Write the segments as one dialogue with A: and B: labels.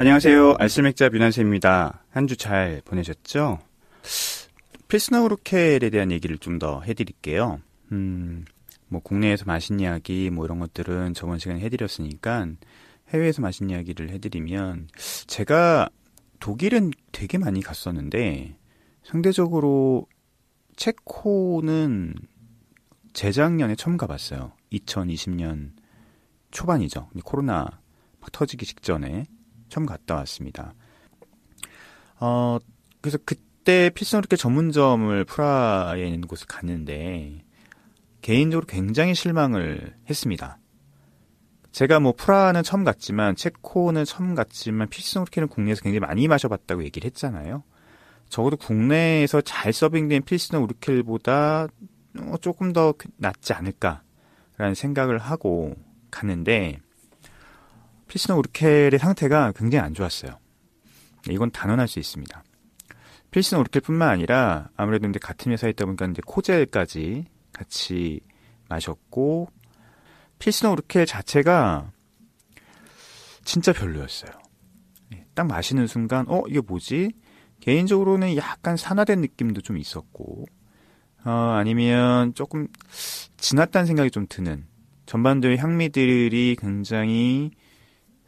A: 안녕하세요. 알쓸맥자 류난세입니다. 한 주 잘 보내셨죠? 필스나 우르켈에 대한 얘기를 좀 더 해드릴게요. 음, 뭐 국내에서 마신 이야기 뭐 이런 것들은 저번 시간에 해드렸으니까 해외에서 마신 이야기를 해드리면 제가 독일은 되게 많이 갔었는데 상대적으로 체코는 재작년에 처음 가봤어요. 2020년 초반이죠. 코로나 터지기 직전에 처음 갔다 왔습니다. 어, 그래서 그때 필승그렇게 전문점을 프라하에 있는 곳을 갔는데, 개인적으로 굉장히 실망을 했습니다. 제가 뭐 프라하는 처음 갔지만, 체코는 처음 갔지만, 필승그렇게는 국내에서 굉장히 많이 마셔봤다고 얘기를 했잖아요. 적어도 국내에서 잘 서빙된 필스너 우르켈보다 어, 조금 더 그, 낫지 않을까라는 생각을 하고 갔는데 필시너 우르켈의 상태가 굉장히 안 좋았어요. 이건 단언할 수 있습니다. 필시너 우르켈뿐만 아니라 아무래도 이제 같은 회사에 있다 보니까 이제 코젤까지 같이 마셨고 필시너 우르켈 자체가 진짜 별로였어요. 예, 딱 마시는 순간 어 이게 뭐지? 개인적으로는 약간 산화된 느낌도 좀 있었고 어, 아니면 조금 지났다는 생각이 좀 드는 전반적인 향미들이 굉장히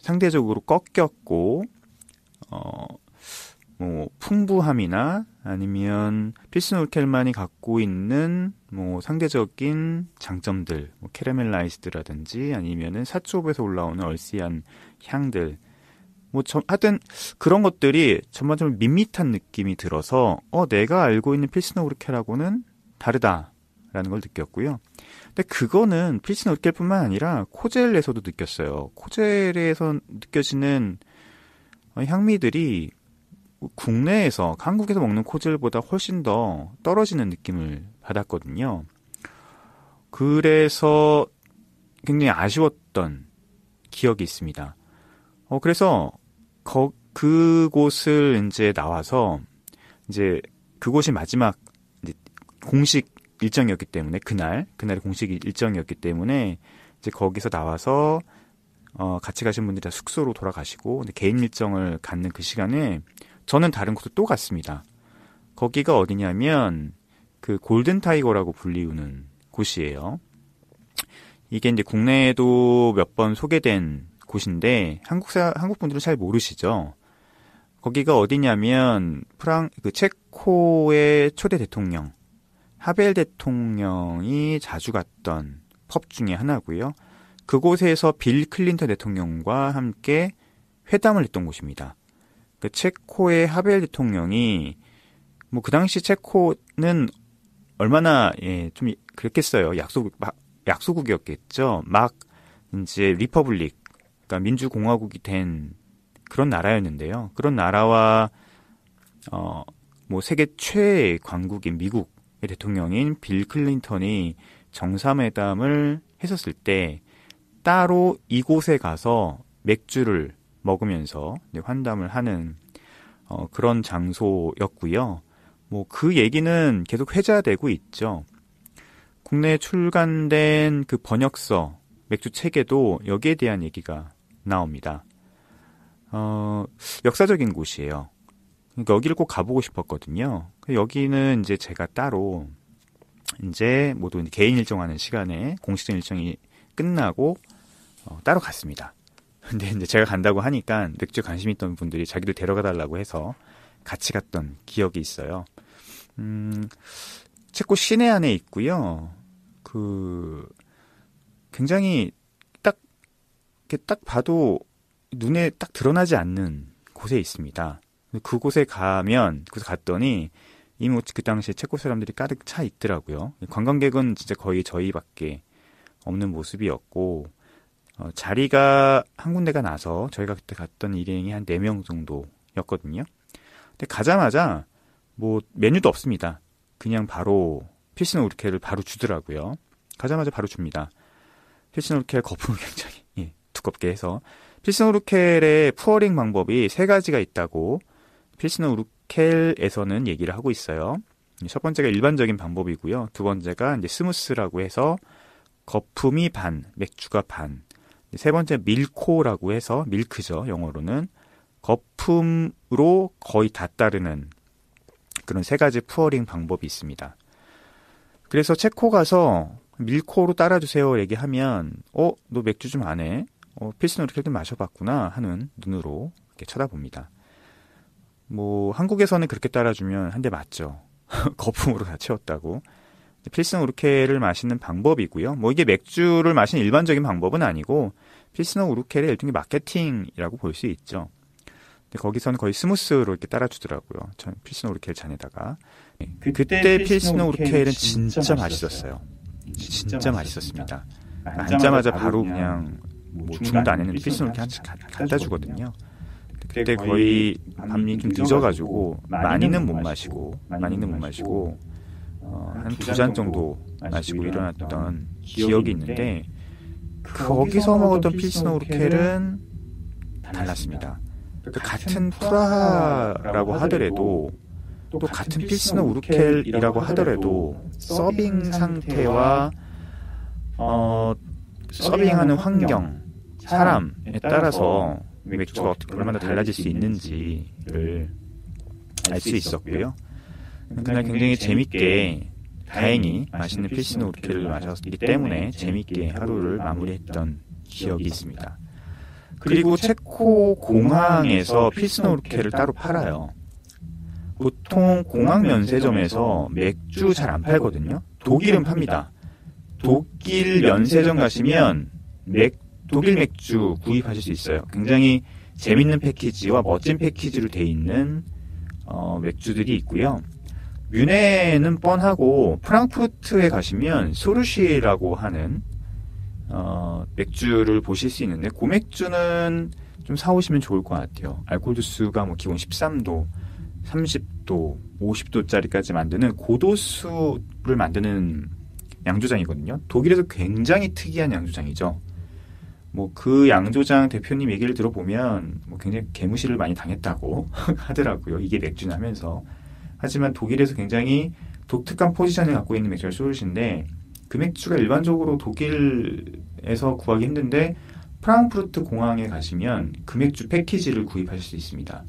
A: 상대적으로 꺾였고 어, 뭐 풍부함이나 아니면 필스노켈만이 갖고 있는 뭐 상대적인 장점들, 뭐 캐러멜라이스드라든지 아니면은 사초업에서 올라오는 얼씨한 향들, 뭐 저, 하여튼 그런 것들이 전반적으로 밋밋한 느낌이 들어서 어 내가 알고 있는 필스노 우르케라고는 다르다라는 걸 느꼈고요. 근데 그거는 필신 어깨뿐만 아니라 코젤에서도 느꼈어요. 코젤에서 느껴지는 어, 향미들이 국내에서 한국에서 먹는 코젤보다 훨씬 더 떨어지는 느낌을 받았거든요. 그래서 굉장히 아쉬웠던 기억이 있습니다. 어, 그래서 거, 그곳을 이제 나와서 이제 그곳이 마지막 이제 공식 일정이었기 때문에 그날 그날이 공식 일정이었기 때문에 이제 거기서 나와서 어, 같이 가신 분들이 다 숙소로 돌아가시고 근데 개인 일정을 갖는 그 시간에 저는 다른 곳도또 갔습니다. 거기가 어디냐면 그 골든 타이거라고 불리우는 곳이에요. 이게 이제 국내에도 몇 번 소개된 곳인데 한국사 한국 분들은 잘 모르시죠. 거기가 어디냐면 프랑 그 체코의 초대 대통령 하벨 대통령이 자주 갔던 펍 중에 하나고요. 그곳에서 빌 클린턴 대통령과 함께 회담을 했던 곳입니다. 그 체코의 하벨 대통령이 뭐 그 당시 체코는 얼마나 예, 좀 그랬겠어요. 약속 약소국이었겠죠. 막 이제 리퍼블릭 그러니까 민주공화국이 된 그런 나라였는데요. 그런 나라와 어뭐 세계 최강국인 미국 대통령인 빌 클린턴이 정상회담을 했었을 때 따로 이곳에 가서 맥주를 먹으면서 환담을 하는 어, 그런 장소였고요. 뭐 그 얘기는 계속 회자되고 있죠. 국내에 출간된 그 번역서 맥주 책에도 여기에 대한 얘기가 나옵니다. 어, 역사적인 곳이에요. 그러니까 여기를 꼭 가보고 싶었거든요. 여기는 이제 제가 따로 이제 모두 개인 일정하는 시간에 공식적인 일정이 끝나고 어, 따로 갔습니다. 근데 이제 제가 간다고 하니까 맥주 관심 있던 분들이 자기들 데려가 달라고 해서 같이 갔던 기억이 있어요. 음, 체코 시내 안에 있고요. 그 굉장히 딱 이렇게 딱 봐도 눈에 딱 드러나지 않는 곳에 있습니다. 그곳에 가면 그곳에 갔더니 이미 뭐 그 당시 에 체코 사람들이 가득 차 있더라고요. 관광객은 진짜 거의 저희밖에 없는 모습이었고 어, 자리가 한 군데가 나서 저희가 그때 갔던 일행이 한 네 명 정도였거든요. 근데 가자마자 뭐 메뉴도 없습니다. 그냥 바로 필스노 우르케를 바로 주더라고요. 가자마자 바로 줍니다. 필스노 우르케 거품을 굉장히 예, 두껍게 해서 필스노 우르케의 푸어링 방법이 세 가지가 있다고 필스는 우르켈에서는 얘기를 하고 있어요. 첫 번째가 일반적인 방법이고요. 두 번째가 이제 스무스라고 해서 거품이 반, 맥주가 반. 세 번째 밀코라고 해서 밀크죠. 영어로는 거품으로 거의 다 따르는 그런 세 가지 푸어링 방법이 있습니다. 그래서 체코 가서 밀코로 따라주세요 얘기하면 어너 맥주 좀 안 해? 어필스는 이렇게 좀 마셔봤구나 하는 눈으로 이렇게 쳐다봅니다. 뭐 한국에서는 그렇게 따라주면 한 대 맞죠. 거품으로 다 채웠다고. 필스너 우르케를 마시는 방법이고요. 뭐 이게 맥주를 마시는 일반적인 방법은 아니고 필스너 우르케를 일종의 마케팅이라고 볼 수 있죠. 근데 거기서는 거의 스무스로 이렇게 따라주더라고요. 전 필스너 우르케 를 잔에다가 네, 그때, 그때 필스너 우르케는 진짜, 진짜 맛있었어요. 진짜, 진짜 맛있었습니다. 앉자마자 바로, 바로 그냥 뭐 주문도 했는데 필스너 우르케 한잔 갖다 주거든요. 그때 거의 밤이 좀 늦어가지고 많이는 못 마시고 많이는 못 마시고 어, 한두 잔 정도 마시고 일어났던 기억이 있는데
B: 거기서 먹었던 필스노우르켈은
A: 달랐습니다. 같은 프라하라고 하더라도 또 같은 필스너 우르켈이라고 하더라도 서빙 상태와 어, 어 서빙하는 환경,
B: 사람에 따라서
A: 맥주가 어떻게 얼마나 달라질 수 있는지를 알 수 있었고요. 그날 굉장히 재밌게 다행히 맛있는 필스노 우르케를 마셨기 때문에 재밌게 하루를 마무리했던 기억이 있습니다. 그리고 체코 공항에서 필스노 우르케를 따로 팔아요. 보통 공항 면세점에서 맥주 잘 안 팔거든요. 독일은 팝니다. 독일 면세점 가시면 맥주 독일 맥주 구입하실 수 있어요. 굉장히 재밌는 패키지와 멋진 패키지로 돼 있는 어, 맥주들이 있고요. 뮌헨은 뻔하고 프랑크푸트에 가시면 소르시라고 하는 어, 맥주를 보실 수 있는데 고맥주는 그 좀 사오시면 좋을 것 같아요. 알코올 도수가 뭐 기본 13도, 30도, 50도짜리까지 만드는 고도수를 만드는 양조장이거든요. 독일에서 굉장히 특이한 양조장이죠. 뭐그 양조장 대표님 얘기를 들어보면 뭐 굉장히 개무시를 많이 당했다고 하더라고요. 이게 맥주냐면서. 하지만 독일에서 굉장히 독특한 포지션을 갖고 있는 맥주가 소르신데 그 맥주가 일반적으로 독일에서 구하기 힘든데 프랑크푸르트 공항에 가시면 그 맥주 패키지를 구입할수 있습니다.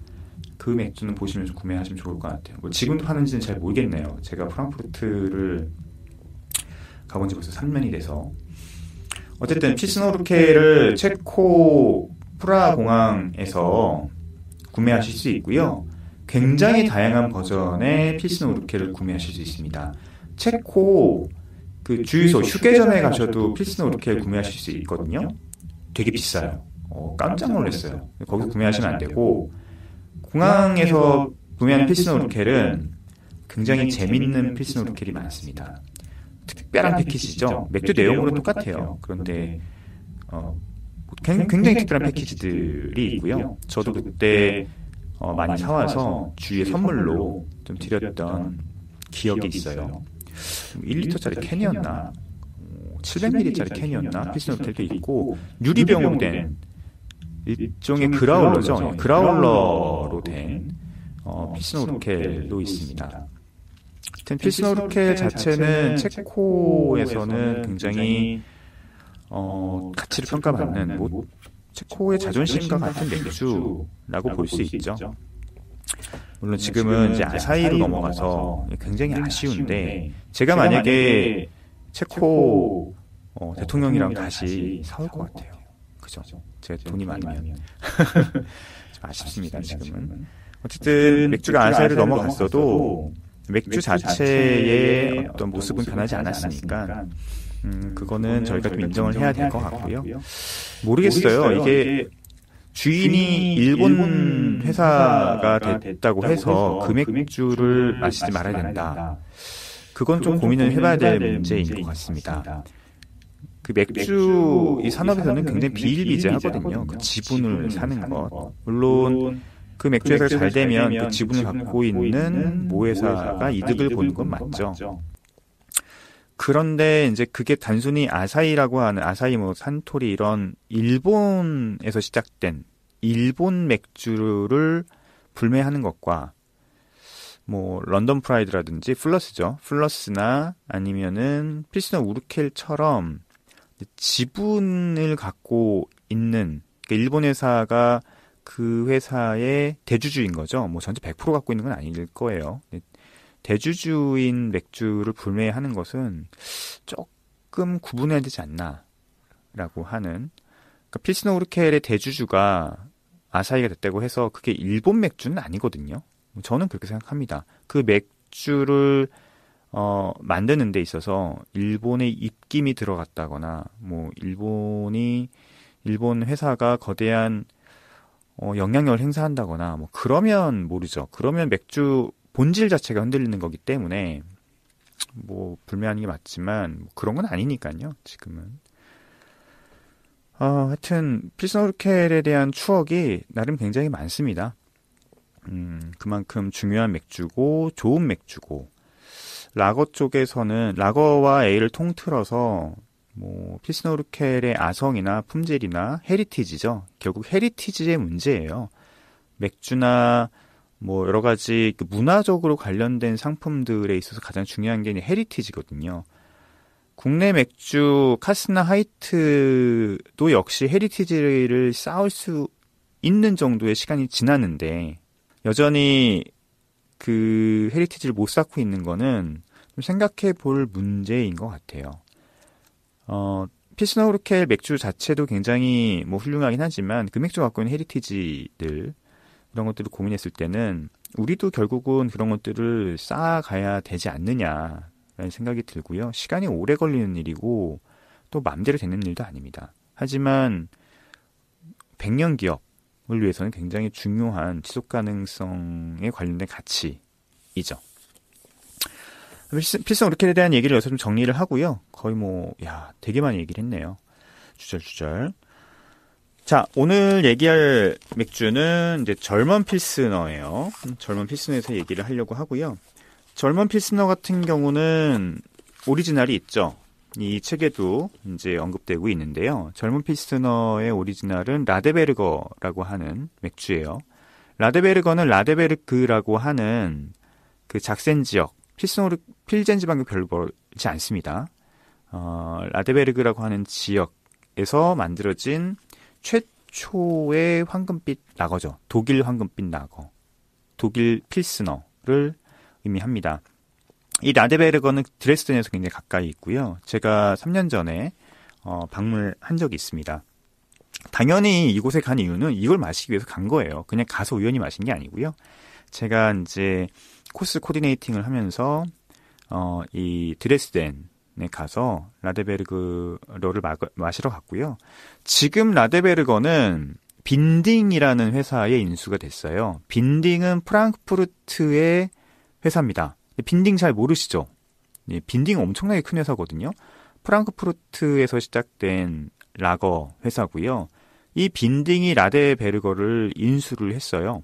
A: 그 맥주는 보시면서 구매하시면 좋을 것 같아요. 뭐 지금도 파는지는 잘 모르겠네요. 제가 프랑크푸르트를 가본 지 벌써 3년이 돼서 어쨌든 피스노르케를 체코 프라 공항에서 구매하실 수 있고요. 굉장히 다양한 버전의 피스노르케를 구매하실 수 있습니다. 체코 그, 그 주유소 휴게전에 가셔도 피스노르케를 구매하실 수 있거든요. 되게 비싸요. 어, 깜짝 놀랐어요. 거기 구매하시면 안 되고 공항에서 구매한 피스노르케는 굉장히 재밌는 피스노르케이 많습니다. 특별한 패키지죠. 맥주 내용으로 똑같아요. 그런데 어, 굉장히 특별한 패키지들이 있고요. 저도 그때 어, 어, 많이 사와서 주위에 선물로 좀 드렸던 기억이 있어요. 1리터짜리 캔이었나 700ml짜리 캔이었나 필스노텔도 있고 유리병으로 된 일종의 그라울러죠. 그라울러로 된 어, 피스노텔도 어, 있습니다. 피스노르케 자체는 체코에서는 굉장히 어, 어 가치를 평가받는 뭐, 체코의 자존심과 같은 맥주라고 볼 수 있죠. 물론 네, 지금은 이제 아사히로 넘어가서 굉장히 아쉬운데 제가 만약에 체코
B: 어, 어 대통령이랑 다시 사올 것
A: 같아요. 그죠? 제 돈이 많으면 아쉽습니다. 지금은 어쨌든 맥주가 아사히를 넘어갔어도 맥주 자체의 어떤 모습은 변하지 않았으니까 음, 음, 그거는 저희가 좀 인정을 해야 될 것 같고요. 모르겠어요. 이게 주인이 일본 회사가 됐다고 해서 그, 그 맥주를 마시지 말아야 된다. 그건 좀 고민을 해봐야 될 문제인 것 같습니다. 그, 그 맥주 이 산업에서는 굉장히 비일비재하거든요. 그 지분을 사는 것. 물론 그 맥주에서 그 잘, 되면 그 지분을, 갖고 있는 모회사가 이득을, 보는 건 맞죠. 그런데 이제 그게 단순히 아사히라고 하는 아사히 뭐 산토리 이런 일본에서 시작된 일본 맥주를 불매하는 것과 뭐 런던 프라이드라든지 플러스죠. 플러스나 아니면은 피스나 우르켈처럼 지분을 갖고 있는 그러니까 일본 회사가 그 회사의 대주주인 거죠. 뭐 전체 100% 갖고 있는 건 아닐 거예요. 대주주인 맥주를 불매하는 것은 조금 구분해야 되지 않나라고 하는 그러니까 필스노 우르켈의 대주주가 아사히가 됐다고 해서 그게 일본 맥주는 아니거든요. 뭐 저는 그렇게 생각합니다. 그 맥주를 어, 만드는 데 있어서 일본의 입김이 들어갔다거나 뭐 일본이 일본 회사가 거대한 어, 영향력을 행사한다거나 뭐 그러면 모르죠. 그러면 맥주 본질 자체가 흔들리는 거기 때문에 뭐 불매하는 게 맞지만 뭐 그런 건 아니니까요. 지금은. 어, 하여튼 필승 호르켈에 대한 추억이 나름 굉장히 많습니다. 음, 그만큼 중요한 맥주고 좋은 맥주고 라거 쪽에서는 라거와 에일을 통틀어서 뭐피스노르켈의 아성이나 품질이나 헤리티지죠. 결국 헤리티지의 문제예요. 맥주나 뭐 여러 가지 그 문화적으로 관련된 상품들에 있어서 가장 중요한 게 헤리티지거든요. 국내 맥주 카스나 하이트도 역시 헤리티지를 쌓을 수 있는 정도의 시간이 지났는데 여전히 그 헤리티지를 못 쌓고 있는 거는 좀 생각해 볼 문제인 것 같아요. 어, 피스나호르켈 맥주 자체도 굉장히 뭐 훌륭하긴 하지만 그 맥주 갖고 있는 헤리티지들 그런 것들을 고민했을 때는 우리도 결국은 그런 것들을 쌓아가야 되지 않느냐라는 생각이 들고요. 시간이 오래 걸리는 일이고 또 마음대로 되는 일도 아닙니다. 하지만 백년 기업을 위해서는 굉장히 중요한 지속 가능성에 관련된 가치이죠. 필성 이렇게 대한 얘기를 여기서 좀 정리를 하고요. 거의 뭐, 야, 되게 많이 얘기를 했네요. 주절주절. 자, 오늘 얘기할 맥주는 이제 젊은 필스너예요. 젊은 음, 필스너에서 얘기를 하려고 하고요. 젊은 필스너 같은 경우는 오리지널이 있죠. 이 책에도 이제 언급되고 있는데요. 젊은 필스너의 오리지널은 라데베르거라고 하는 맥주예요. 라데베르거는 라데베르크라고 하는 그 작센 지역 필성으로 필젠 지방도 별로 멀지 않습니다. 어, 라데베르그라고 하는 지역에서 만들어진 최초의 황금빛 라거죠. 독일 황금빛 라거. 독일 필스너를 의미합니다. 이 라데베르거는 드레스덴에서 굉장히 가까이 있고요. 제가 3년 전에 어, 방문을 한 적이 있습니다. 당연히 이곳에 간 이유는 이걸 마시기 위해서 간 거예요. 그냥 가서 우연히 마신 게 아니고요. 제가 이제 코스 코디네이팅을 하면서 어, 이 드레스덴에 가서 라데베르그러를 마, 시러 갔고요. 지금 라데베르거는 빈딩이라는 회사에 인수가 됐어요. 빈딩은 프랑크푸르트의 회사입니다. 빈딩 잘 모르시죠? 예, 빈딩 엄청나게 큰 회사거든요. 프랑크푸르트에서 시작된 라거 회사고요. 이 빈딩이 라데베르거를 인수를 했어요.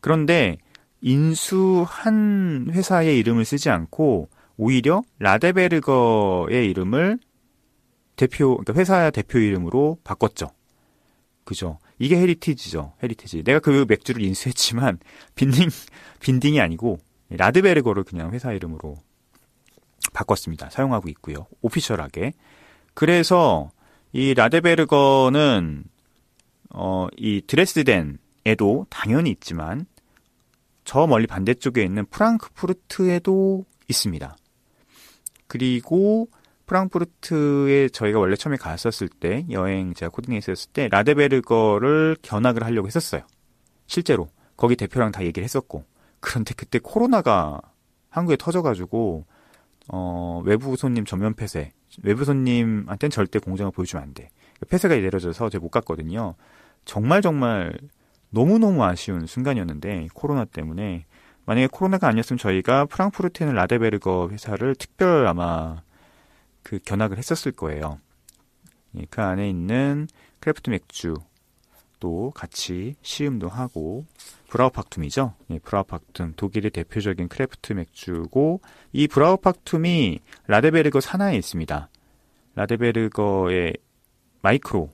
A: 그런데 인수한 회사의 이름을 쓰지 않고 오히려 라데베르거의 이름을 대표, 그러니까 회사 의 대표 이름으로 바꿨죠. 그죠. 이게 헤리티지죠. 헤리티지. 내가 그 맥주를 인수했지만 빈딩 빈딩이 아니고 라데베르거를 그냥 회사 이름으로 바꿨습니다. 사용하고 있고요. 오피셜하게. 그래서 이 라데베르거는 어 이 드레스덴에도 당연히 있지만 저 멀리 반대쪽에 있는 프랑크푸르트에도 있습니다. 그리고 프랑크푸르트에 저희가 원래 처음에 갔었을 때 여행 제가 코딩네이트을때 라데베르거를 견학을 하려고 했었어요. 실제로 거기 대표랑 다 얘기를 했었고 그런데 그때 코로나가 한국에 터져가지고 어, 외부 손님 전면 폐쇄 외부 손님한테는 절대 공장을 보여주면 안 돼. 폐쇄가 내려져서 제가 못 갔거든요. 정말 정말 너무너무 아쉬운 순간이었는데 코로나 때문에 만약에 코로나가 아니었으면 저희가 프랑푸르트는 라데베르거 회사를 특별 아마 그 견학을 했었을 거예요. 예, 그 안에 있는 크래프트 맥주 도 같이 시음도 하고 브라우팍툼이죠. 예, 브라우팍툼 독일의 대표적인 크래프트 맥주고 이 브라우팍툼이 라데베르거 산하에 있습니다. 라데베르거의 마이크로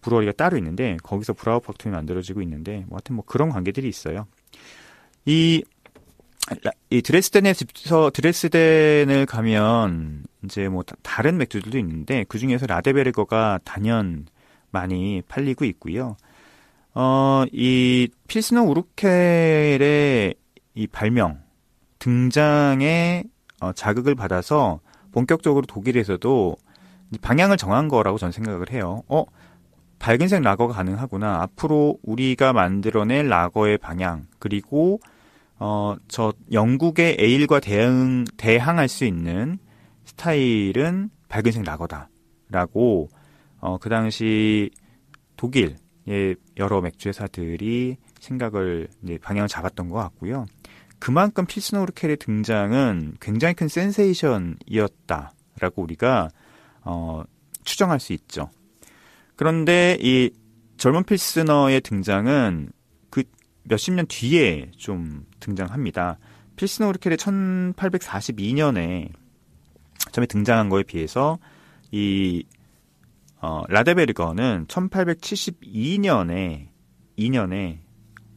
A: 브루어리가 따로 있는데 거기서 브라우 팍툼이 만들어지고 있는데 뭐 하여튼 뭐 그런 관계들이 있어요. 이, 이 드레스덴에 서 드레스덴을 가면 이제 뭐 다른 맥주들도 있는데 그 중에서 라데베르거가 단연 많이 팔리고 있고요. 어, 이 필스너 우르켈의 이 발명 등장에 어, 자극을 받아서 본격적으로 독일에서도 방향을 정한 거라고 저는 생각을 해요. 어, 밝은색 라거가 가능하구나. 앞으로 우리가 만들어낼 라거의 방향 그리고 어, 저 영국의 에일과 대응 대항할 수 있는 스타일은 밝은색 라거다라고 어, 그 당시 독일의 예, 여러 맥주 회사들이 생각을 방향을 잡았던 것 같고요. 그만큼 필스노르켈의 등장은 굉장히 큰 센세이션이었다라고 우리가 어, 추정할 수 있죠. 그런데 이 젊은 필스너의 등장은 그 몇십 년 뒤에 좀 등장합니다. 필스너 우리켈이 1842년에 처음에 등장한 거에 비해서 이 어, 라데베르거는 1872년에 2년에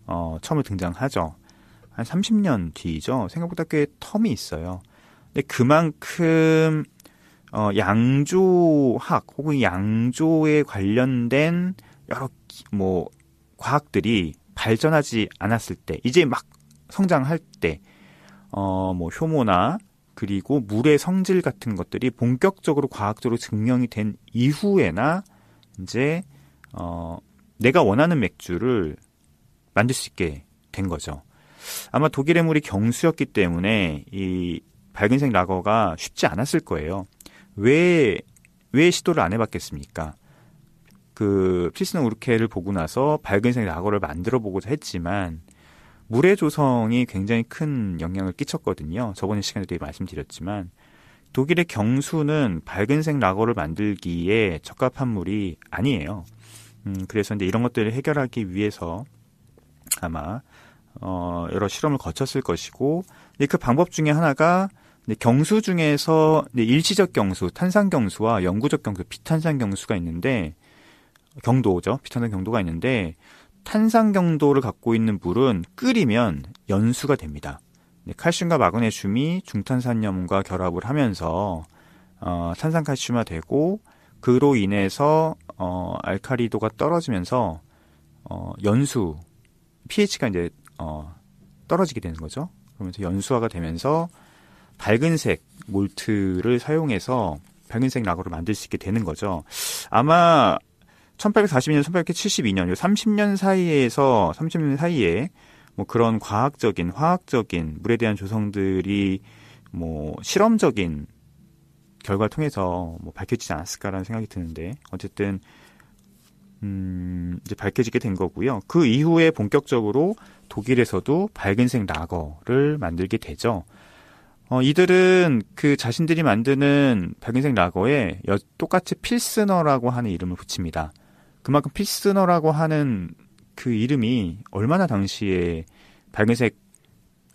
A: 어, 처음에 등장하죠. 한 30년 뒤죠. 생각보다 꽤 텀이 있어요. 근데 그만큼 어, 양조학 혹은 양조에 관련된 여러 뭐 과학들이 발전하지 않았을 때 이제 막 성장할 때 어, 뭐 효모나 그리고 물의 성질 같은 것들이 본격적으로 과학적으로 증명이 된 이후에나 이제 어, 내가 원하는 맥주를 만들 수 있게 된 거죠. 아마 독일의 물이 경수였기 때문에 이 밝은색 라거가 쉽지 않았을 거예요. 왜, 왜 시도를 안 해봤겠습니까? 그 필스는 우르케를 보고 나서 밝은색 낙어를 만들어 보고자 했지만 물의 조성이 굉장히 큰 영향을 끼쳤거든요. 저번 시간에도 말씀드렸지만 독일의 경수는 밝은색 낙어를 만들기에 적합한 물이 아니에요. 음, 그래서 이제 이런 것들을 해결하기 위해서 아마 어, 여러 실험을 거쳤을 것이고 그 방법 중에 하나가 근데 경수 중에서 일시적 경수, 탄산 경수와 영구적 경수, 비탄산 경수가 있는데 경도죠. 비탄산 경도가 있는데 탄산 경도를 갖고 있는 물은 끓이면 연수가 됩니다. 네, 칼슘과 마그네슘이 중탄산염과 결합을 하면서 어, 탄산칼슘화되고 그로 인해서 어, 알카리도가 떨어지면서 어, 연수 pH가 이제 어, 떨어지게 되는 거죠. 그러면서 연수화가 되면서 밝은색 몰트를 사용해서 밝은색 라거를 만들 수 있게 되는 거죠. 아마 1842년, 1872년, 요 30년 사이에서 30년 사이에 뭐 그런 과학적인, 화학적인 물에 대한 조성들이 뭐 실험적인 결과를 통해서 뭐 밝혀지지 않았을까라는 생각이 드는데 어쨌든 음, 이제 밝혀지게 된 거고요. 그 이후에 본격적으로 독일에서도 밝은색 라거를 만들게 되죠. 어, 이들은 그 자신들이 만드는 백인색 라거에 여, 똑같이 필스너라고 하는 이름을 붙입니다. 그만큼 필스너라고 하는 그 이름이 얼마나 당시에 밝은색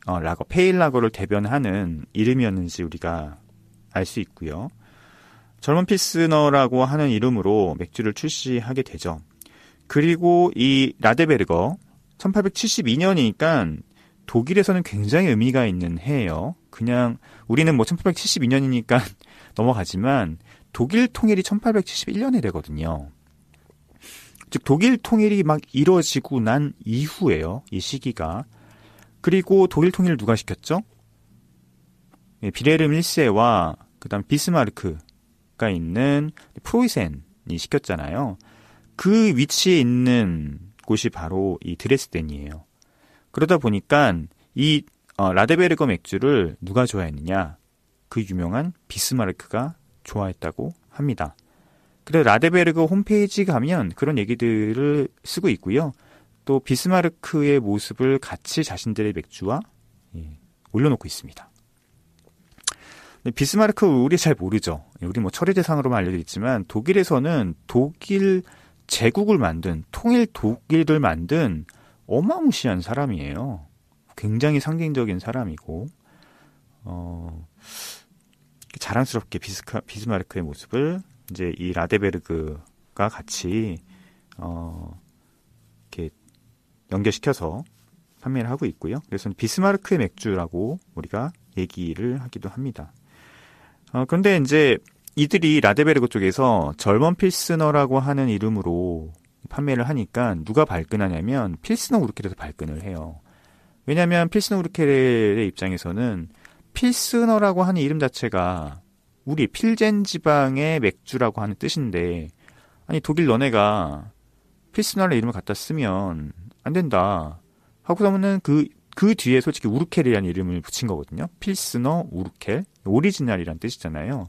A: 어, 라거, 페일 라거를 대변하는 이름이었는지 우리가 알 수 있고요. 젊은 필스너라고 하는 이름으로 맥주를 출시하게 되죠. 그리고 이 라데베르거 1872년이니까 독일에서는 굉장히 의미가 있는 해예요. 그냥 우리는 뭐 1872년이니까 넘어가지만 독일 통일이 1871년에 되거든요. 즉 독일 통일이 막 이루어지고 난 이후예요. 이 시기가. 그리고 독일 통일을 누가 시켰죠? 예, 비레름 1세와 그다음 비스마르크가 있는 프로이센이 시켰잖아요. 그 위치에 있는 곳이 바로 이 드레스덴이에요. 그러다 보니까 이 어, 라데베르거 맥주를 누가 좋아했느냐? 그 유명한 비스마르크가 좋아했다고 합니다. 그래 라데베르거 홈페이지 가면 그런 얘기들을 쓰고 있고요. 또 비스마르크의 모습을 같이 자신들의 맥주와 예, 올려놓고 있습니다. 비스마르크 우리 잘 모르죠. 우리 뭐 철의 대상으로만 알려져 있지만 독일에서는 독일 제국을 만든 통일 독일을 만든 어마무시한 사람이에요. 굉장히 상징적인 사람이고, 어, 자랑스럽게 비스카, 비스마르크의 모습을 이제 이 라데베르그가 같이, 어, 이렇게 연결시켜서 판매를 하고 있고요. 그래서 비스마르크의 맥주라고 우리가 얘기를 하기도 합니다. 어, 근데 이제 이들이 라데베르그 쪽에서 젊은 필스너라고 하는 이름으로 판매를 하니까 누가 발끈하냐면 필스너 우르켈에서 발끈을 해요. 왜냐하면 필스너 우르켈의 입장에서는 필스너라고 하는 이름 자체가 우리 필젠 지방의 맥주라고 하는 뜻인데 아니 독일 너네가 필스너라는 이름을 갖다 쓰면 안 된다 하고나는 그그 그 뒤에 솔직히 우르켈이라는 이름을 붙인 거거든요. 필스너 우르켈 오리지널이란 뜻이잖아요.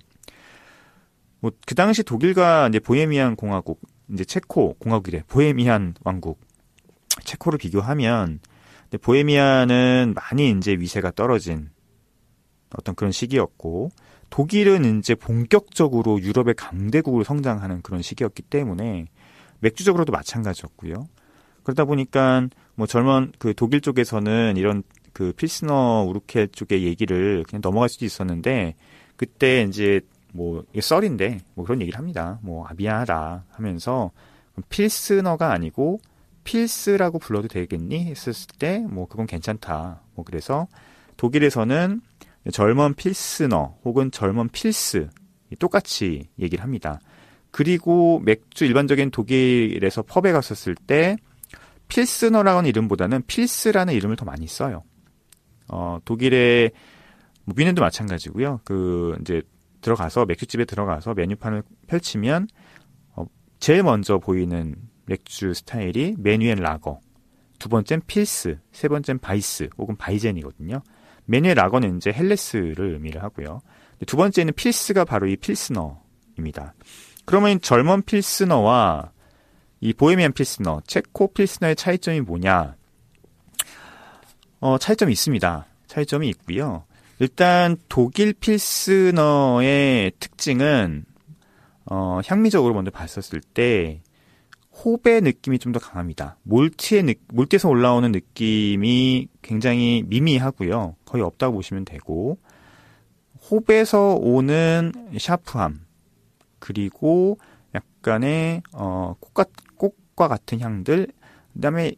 A: 뭐 그 당시 독일과 이제 보헤미안 공화국 이제 체코 공화국이래 보헤미안 왕국 체코를 비교하면 보헤미안은 많이 이제 위세가 떨어진 어떤 그런 시기였고 독일은 이제 본격적으로 유럽의 강대국으로 성장하는 그런 시기였기 때문에 맥주적으로도 마찬가지였고요. 그러다 보니까 뭐 젊은 그 독일 쪽에서는 이런 그 필스너 우르케 쪽의 얘기를 그냥 넘어갈 수도 있었는데 그때 이제 뭐 이게 썰인데 뭐 그런 얘기를 합니다. 뭐 아, 미안하다 하면서 필스너가 아니고 필스라고 불러도 되겠니 했을 때 뭐 그건 괜찮다. 뭐 그래서 독일에서는 젊은 필스너 혹은 젊은 필스 똑같이 얘기를 합니다. 그리고 맥주 일반적인 독일에서 펍에 갔었을 때 필스너라는 이름보다는 필스라는 이름을 더 많이 써요. 어, 독일의 뭐비넨도 마찬가지고요. 그 이제 들어가서 맥주집에 들어가서 메뉴판을 펼치면 어, 제일 먼저 보이는 맥주 스타일이 메뉴엔 라거, 두 번째는 필스, 세 번째는 바이스 혹은 바이젠이거든요. 메뉴엔 라거는 이제 헬레스를 의미를 하고요. 두 번째는 필스가 바로 이 필스너입니다. 그러면 젊은 필스너와 이 보헤미안 필스너, 체코 필스너의 차이점이 뭐냐? 어, 차이점이 있습니다. 차이점이 있고요. 일단 독일 필스너의 특징은 어, 향미적으로 먼저 봤었을 때 호배 느낌이 좀 더 강합니다. 몰트의 느, 몰트에서 올라오는 느낌이 굉장히 미미하고요. 거의 없다고 보시면 되고 호배에서 오는 샤프함 그리고 약간의 어, 꽃과, 꽃과 같은 향들 그다음에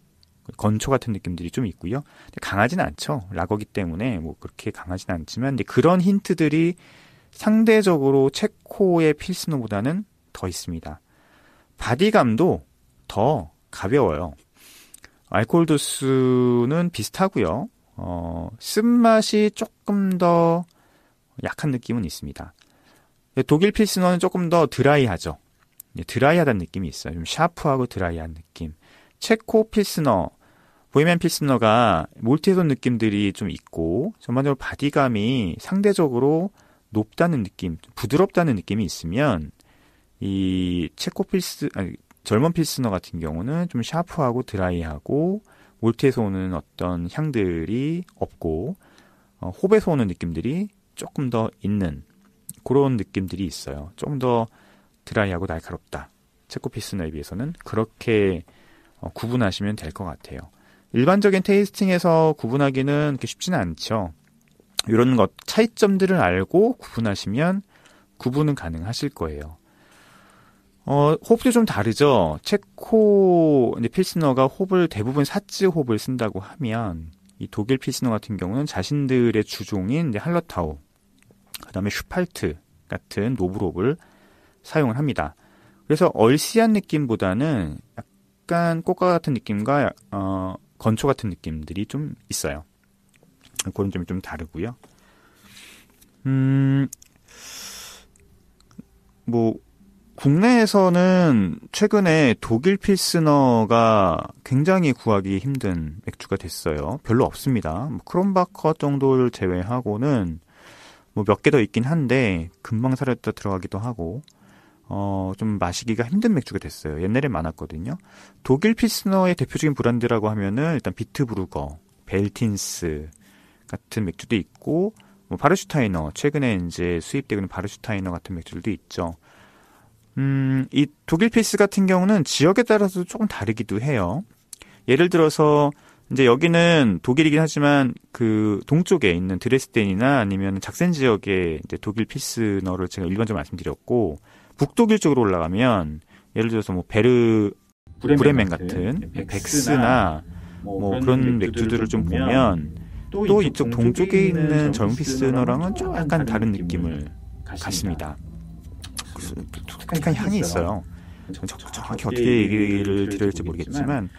A: 건초 같은 느낌들이 좀 있고요. 강하진 않죠. 락어기 때문에 뭐 그렇게 강하진 않지만 이제 그런 힌트들이 상대적으로 체코의 필스노보다는 더 있습니다. 바디감도 더 가벼워요. 알코올 도수는 비슷하고요. 어, 쓴맛이 조금 더 약한 느낌은 있습니다. 독일 필스너는 조금 더 드라이하죠. 예, 드라이하다는 느낌이 있어요. 좀 샤프하고 드라이한 느낌. 체코 필스너 보헤미안 필스너가 몰티에서 느낌들이 좀 있고 전반적으로 바디감이 상대적으로 높다는 느낌, 부드럽다는 느낌이 있으면 이 체코 필스 아니, 젊은 필스너 같은 경우는 좀 샤프하고 드라이하고 몰티에서 오는 어떤 향들이 없고 어, 홉에서 오는 느낌들이 조금 더 있는 그런 느낌들이 있어요. 조금 더 드라이하고 날카롭다. 체코 필스너에 비해서는 그렇게 어, 구분하시면 될 것 같아요. 일반적인 테이스팅에서 구분하기는 쉽지는 않죠. 이런 것 차이점들을 알고 구분하시면 구분은 가능하실 거예요. 어, 호흡도 좀 다르죠. 체코 필스너가 홉을 대부분 사츠 홉을 쓴다고 하면 이 독일 필스너 같은 경우는 자신들의 주종인 할러타우, 그다음에 슈팔트 같은 노브롭을 사용을 합니다. 그래서 얼씨한 느낌보다는 약간 꽃과 같은 느낌과 어, 건초 같은 느낌들이 좀 있어요. 그런 점이 좀 다르고요. 음, 뭐 국내에서는 최근에 독일 필스너가 굉장히 구하기 힘든 맥주가 됐어요. 별로 없습니다. 뭐 크롬바커 정도를 제외하고는 뭐 몇 개 더 있긴 한데 금방 사라졌다 들어가기도 하고 어, 좀 마시기가 힘든 맥주가 됐어요. 옛날엔 많았거든요. 독일 피스너의 대표적인 브랜드라고 하면은 일단 비트브루거, 벨틴스 같은 맥주도 있고, 뭐 바르슈타이너, 최근에 이제 수입되고 있는 바르슈타이너 같은 맥주들도 있죠. 음, 이 독일 피스 같은 경우는 지역에 따라서 조금 다르기도 해요. 예를 들어서 이제 여기는 독일이긴 하지만 그 동쪽에 있는 드레스덴이나 아니면 작센 지역에 이제 독일 피스너를 제가 일반적으로 말씀드렸고 북독일 쪽으로 올라가면 예를 들어서 뭐 베르 브레멘, 브레멘 같은 네, 백스나, 뭐, 뭐 그런 맥주들을 좀 보면 또, 또 이쪽 동쪽에 있는 젊은 피스너랑은 좀 약간 다른 느낌을 갖습니다. 그래서 특한 향이 있어요. 정확히 어떻게 얘기를 드릴지 려 모르겠지만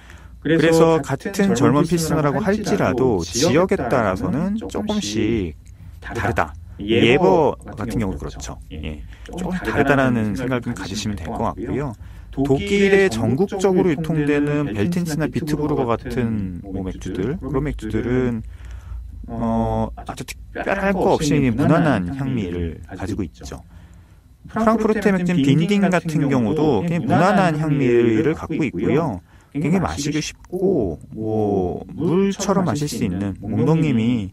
A: 그래서 같은 젊은 피스너라고 할지라도 지역에 따라서는 조금씩 다르다. 예버, 같은 경우도 그렇죠. 그렇죠. 예. 예. 조금 다르다는 생각을 가지시면 될 것 같고요. 독일에 전국적으로 유통되는 벨텐치나 비트부르거 같은 뭐 맥주들, 그런 맥주들은 어, 어, 아주 특별할 거 없이 무난한 향미를 가지고 있죠. 프랑크푸트 맥주 빈딩 같은 경우도 무난한 향미를 갖고 있고요. 굉장히 마시기 쉽고 뭐 물처럼 마실 수 있는 몽롱님이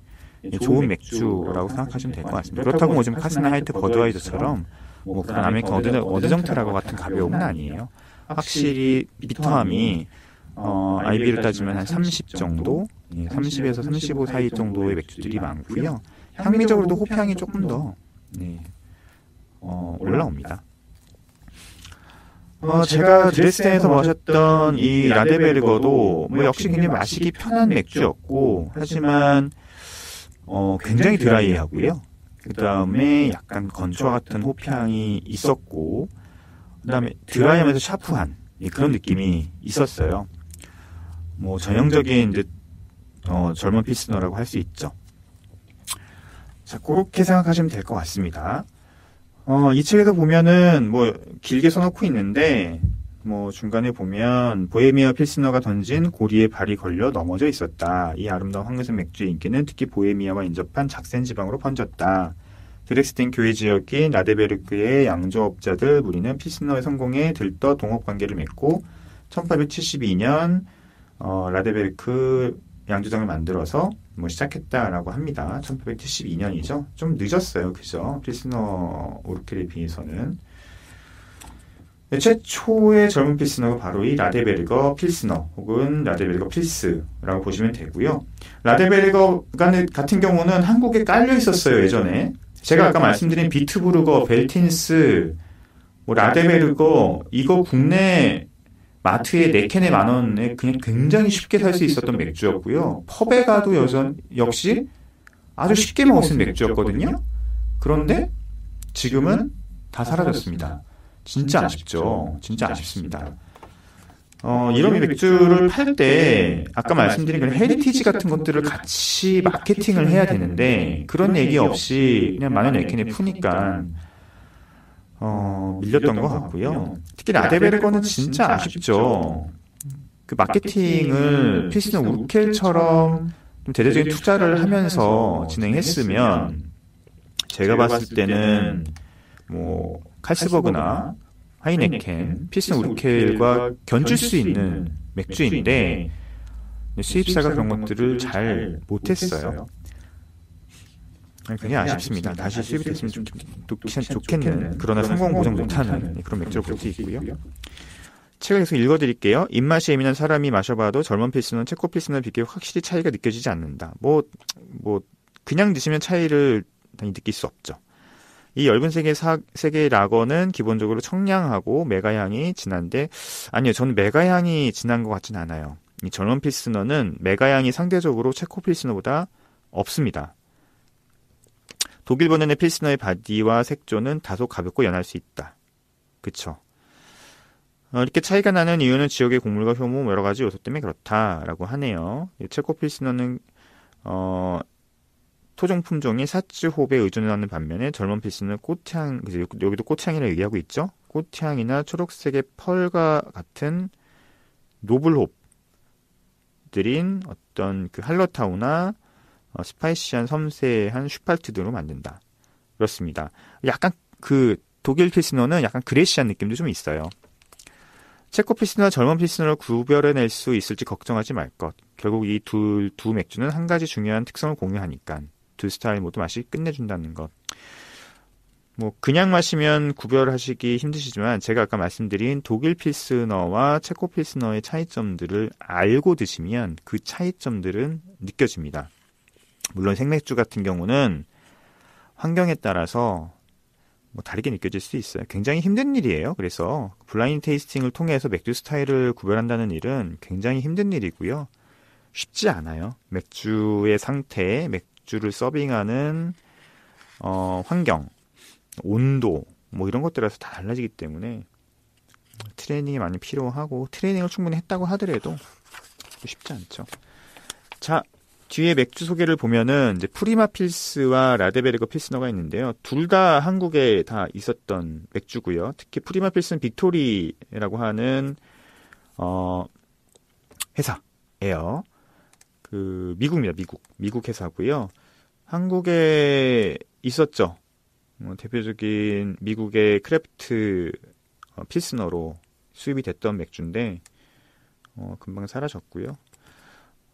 A: 좋은 맥주라고 생각하시면 될 것 같습니다. 그렇다고 뭐 지금 카스나 하이트 버드와이저처럼 뭐 그런 아메리칸 어드, 어드정트라고 같은 가벼움은 아니에요.
B: 확실히
A: 비터함이 어, IB를 따지면 한 30 정도, 30에서 35 사이 정도의 맥주들이 많고요. 향미적으로도 호평이 조금 더 네, 어, 올라옵니다. 어, 제가 드레스덴에서 마셨던 이 라데베르거도 뭐 역시 굉장히 마시기 편한 맥주였고 하지만 어, 굉장히 드라이하고요. 그 다음에 약간 건초 같은 호피향이 있었고, 그 다음에 드라이하면서 샤프한 예, 그런 느낌이 있었어요. 뭐 전형적인 이제 어, 젊은 피스너라고 할 수 있죠. 자, 그렇게 생각하시면 될 것 같습니다. 어, 이 책에서 보면은 뭐 길게 써놓고 있는데 뭐 중간에 보면 보헤미아 필스너가 던진 고리에 발이 걸려 넘어져 있었다. 이 아름다운 황금색 맥주의 인기는 특히 보헤미아와 인접한 작센 지방으로 번졌다. 드레스덴 교회 지역인 라데베르크의 양조업자들 무리는 필스너의 성공에 들떠 동업 관계를 맺고 1872년 어, 라데베르크 양조장을 만들어서 뭐 시작했다라고 합니다. 1872년이죠. 좀 늦었어요. 그죠? 필스너 오르케에 비해서는. 네, 최초의 젊은 필스너가 바로 이 라데베르거 필스너 혹은 라데베르거 필스라고 보시면 되고요. 라데베르거 같은 경우는 한국에 깔려 있었어요 예전에. 제가 아까 말씀드린 비트부르거, 벨틴스, 뭐 라데베르거 이거 국내 마트에 네 캔에 만 원에 그냥 굉장히 쉽게 살 수 있었던 맥주였고요. 퍼베 가도 여전 역시 아주 쉽게 먹을 수 있는 맥주였거든요. 그런데 지금은 다 사라졌습니다. 진짜, 아쉽죠. 진짜, 아쉽습니다. 어, 어, 이런 맥주를 팔 때 아까 말씀드린 그런 헤리티지 같은 것들을 같이 마케팅을 해야 되는데 그런 얘기 없이 그냥 마요네켄에 푸니까 어, 어 밀렸던 것 같고요. 특히 라데베르거는 진짜 아쉽죠. 그 마케팅을 피스는 우켈처럼 좀 대대적인 투자를 하면서 진행했으면 제가 봤을 때는 뭐 칼스버그나 하이네켄, 피슨 우르켈과 견줄 수 있는 맥주인데 수입사가 그런 것들을 잘 못했어요. 굉장 아쉽습니다. 다시 수입이 됐으면 좀 좋겠는 그러나 성공 보장 못하는 그런 맥주를 볼수 있고요. 책을 계속 읽어드릴게요. 입맛이 예민한 사람이 마셔봐도 젊은 필스는 체코 필스는 비교 확실히 차이가 느껴지지 않는다. 뭐, 뭐, 그냥 드시면 차이를 당연히 느낄 수 없죠. 이 엷은 세계 사, 세계의 락어는 기본적으로 청량하고 메가향이 진한데 아니요 저는 메가향이 진한 것 같진 않아요. 이 전원 필스너는 메가향이 상대적으로 체코 필스너보다 없습니다. 독일 버전의 필스너의 바디와 색조는 다소 가볍고 연할 수 있다. 그쵸. 어, 이렇게 차이가 나는 이유는 지역의 곡물과 효모 여러 가지 요소 때문에 그렇다라고 하네요. 체코 필스너는 어, 토종 품종이 사츠 호베에 의존하는 반면에 젊은 피스는 꽃향 여기도 꽃향이라 고 얘기하고 있죠. 꽃향이나 초록색의 펄과 같은 노블홉들인 어떤 그 할러타우나 어, 스파이시한 섬세한 슈팔트 등로 만든다. 그렇습니다. 약간 그 독일 피스너는 약간 그레시한 느낌도 좀 있어요. 체코 피스너와 젊은 피스너를 구별해낼 수 있을지 걱정하지 말 것. 결국 이두두 맥주는 한 가지 중요한 특성을 공유하니까. 두 스타일 모두 맛이 끝내준다는 것. 뭐 그냥 마시면 구별하시기 힘드시지만 제가 아까 말씀드린 독일 필스너와 체코 필스너의 차이점들을 알고 드시면 그 차이점들은 느껴집니다. 물론 생맥주 같은 경우는 환경에 따라서 뭐 다르게 느껴질 수 있어요. 굉장히 힘든 일이에요. 그래서 블라인 드 테이스팅을 통해서 맥주 스타일을 구별한다는 일은 굉장히 힘든 일이고요. 쉽지 않아요. 맥주의 상태, 맥 맥주를 서빙하는 어, 환경, 온도 뭐 이런 것들에서 다 달라지기 때문에 트레이닝이 많이 필요하고 트레이닝을 충분히 했다고 하더라도 쉽지 않죠. 자, 뒤에 맥주 소개를 보면은 이제 프리마 필스와 라데베르거 필스너가 있는데요. 둘 다 한국에 다 있었던 맥주고요. 특히 프리마 필스는 빅토리라고 하는 어 회사예요. 그 미국입니다. 미국 미국 회사고요. 한국에 있었죠. 뭐 대표적인 미국의 크래프트 어, 필스너로 수입이 됐던 맥주인데 어, 금방 사라졌고요.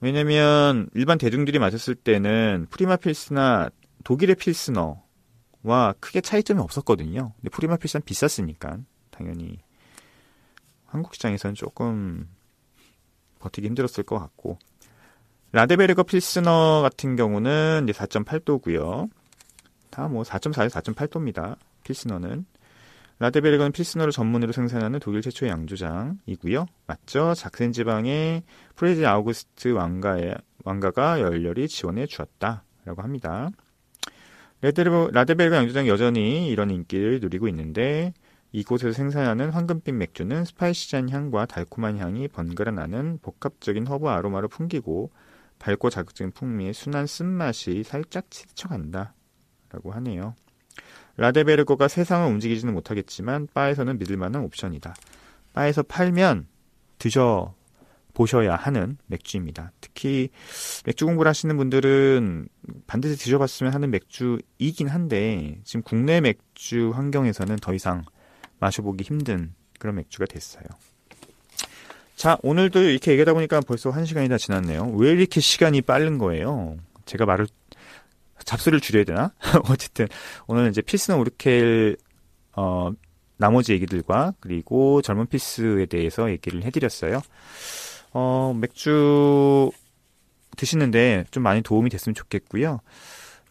A: 왜냐면 일반 대중들이 마셨을 때는 프리마 필스나 독일의 필스너와 크게 차이점이 없었거든요. 근데 프리마 필스는 비쌌으니까 당연히 한국 시장에서는 조금 버티기 힘들었을 것 같고 라데베르거 필스너 같은 경우는 이제 4.8도고요. 다뭐 4.4에서 4.8도입니다. 필스너는 라데베르거는 필스너를 전문으로 생산하는 독일 최초의 양조장이고요. 맞죠? 작센 지방의 프레지 아우구스트 왕가의 왕가가 열렬히 지원해 주었다라고 합니다. 레데르, 라데베르거 양조장이 여전히 이런 인기를 누리고 있는데 이곳에서 생산하는 황금빛 맥주는 스파이시한 향과 달콤한 향이 번갈아 나는 복합적인 허브 아로마로 풍기고 밝고 자극적인 풍미에 순한 쓴맛이 살짝 치쳐간다라고 하네요. 라데베르거가 세상을 움직이지는 못하겠지만 바에서는 믿을 만한 옵션이다. 바에서 팔면 드셔 보셔야 하는 맥주입니다. 특히 맥주 공부를 하시는 분들은 반드시 드셔봤으면 하는 맥주이긴 한데 지금 국내 맥주 환경에서는 더 이상 마셔보기 힘든 그런 맥주가 됐어요. 자, 오늘도 이렇게 얘기하다 보니까 벌써 한시간이다 지났네요. 왜 이렇게 시간이 빠른 거예요? 제가 말을, 잡수를 줄여야 되나? 어쨌든, 오늘 이제 피스는 오르켈, 어, 나머지 얘기들과 그리고 젊은 피스에 대해서 얘기를 해드렸어요. 어, 맥주 드시는데 좀 많이 도움이 됐으면 좋겠고요.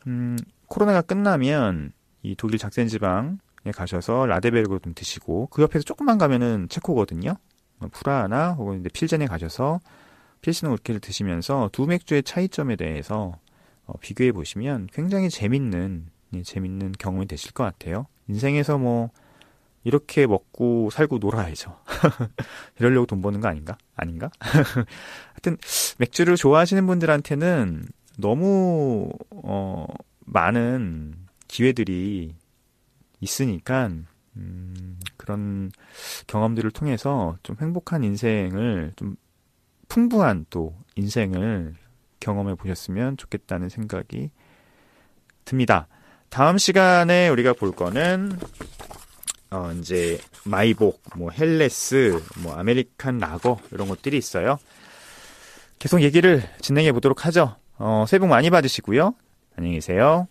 A: 음, 코로나가 끝나면 이 독일 작센 지방에 가셔서 라데베르고 좀 드시고 그 옆에서 조금만 가면은 체코거든요. 프라나 뭐 혹은 이제 필젠에 가셔서 필스는 올케를 드시면서 두 맥주의 차이점에 대해서 어, 비교해 보시면 굉장히 재밌는 예, 재밌는 경험이 되실 것 같아요. 인생에서 뭐 이렇게 먹고 살고 놀아야죠. 이러려고 돈 버는 거 아닌가? 아닌가? 하여튼 맥주를 좋아하시는 분들한테는 너무 어 많은 기회들이 있으니까 음, 그런 경험들을 통해서 좀 행복한 인생을 좀 풍부한 또 인생을 경험해 보셨으면 좋겠다는 생각이 듭니다. 다음 시간에 우리가 볼 거는 어, 이제 마이복, 뭐 헬레스, 뭐 아메리칸 라거 이런 것들이 있어요. 계속 얘기를 진행해 보도록 하죠. 어, 새해 복 많이 받으시고요. 안녕히 계세요.